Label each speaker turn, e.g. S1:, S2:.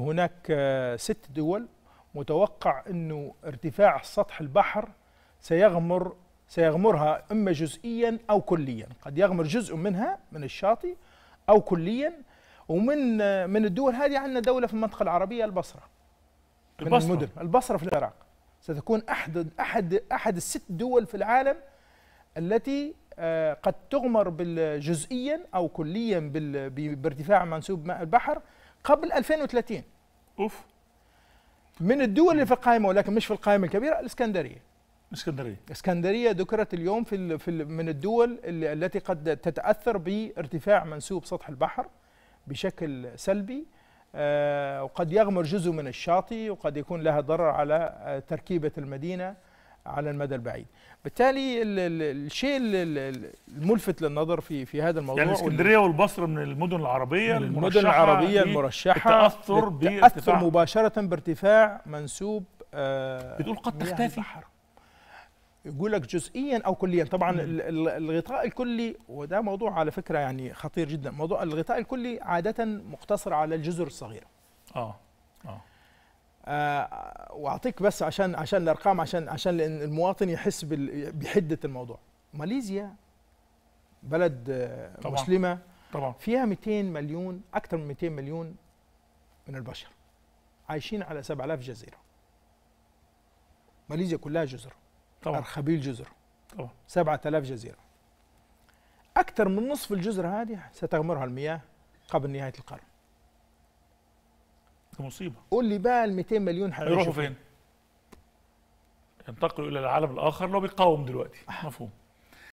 S1: هناك آه، ست دول متوقع انه ارتفاع سطح البحر سيغمر سيغمرها اما جزئيا او كليا، قد يغمر جزء منها من الشاطئ او كليا ومن آه، من الدول هذه عندنا دوله في المنطقه العربيه البصره. البصره من المدن البصره في العراق ستكون احد احد احد الست دول في العالم التي آه، قد تغمر جزئيا او كليا بارتفاع منسوب ماء البحر قبل 2030 اوف من الدول اللي في القائمه ولكن مش في القائمه الكبيره الاسكندريه الاسكندريه اسكندريه ذكرت اليوم في, الـ في الـ من الدول التي قد تتاثر بارتفاع منسوب سطح البحر بشكل سلبي آه وقد يغمر جزء من الشاطئ وقد يكون لها ضرر على آه تركيبه المدينه على المدى البعيد بالتالي الشيء الملفت للنظر في في هذا الموضوع يعني اسكندريه والبصره من المدن العربيه من المدن العربيه المرشحه تاثر تاثر مباشره بارتفاع منسوب آه بتقول قد تختفي يقول لك جزئيا او كليا طبعا مم. الغطاء الكلي وده موضوع على فكره يعني خطير جدا موضوع الغطاء الكلي عاده مقتصر على الجزر الصغيره اه اه آه، واعطيك بس عشان عشان الارقام عشان عشان لان المواطن يحس بحده الموضوع ماليزيا بلد آه، طبعا. مسلمه طبعا فيها 200 مليون اكثر من 200 مليون من البشر عايشين على 7000 جزيره ماليزيا كلها جزر طبعا ارخبيل جزر طبعا 7000 جزيره اكثر من نصف الجزر هذه ستغمرها المياه قبل نهايه القرن دي مصيبه قول لي بقى ال 200 مليون هيروحوا فين؟ ينتقلوا الى العالم الاخر لو بيقاوم دلوقتي مفهوم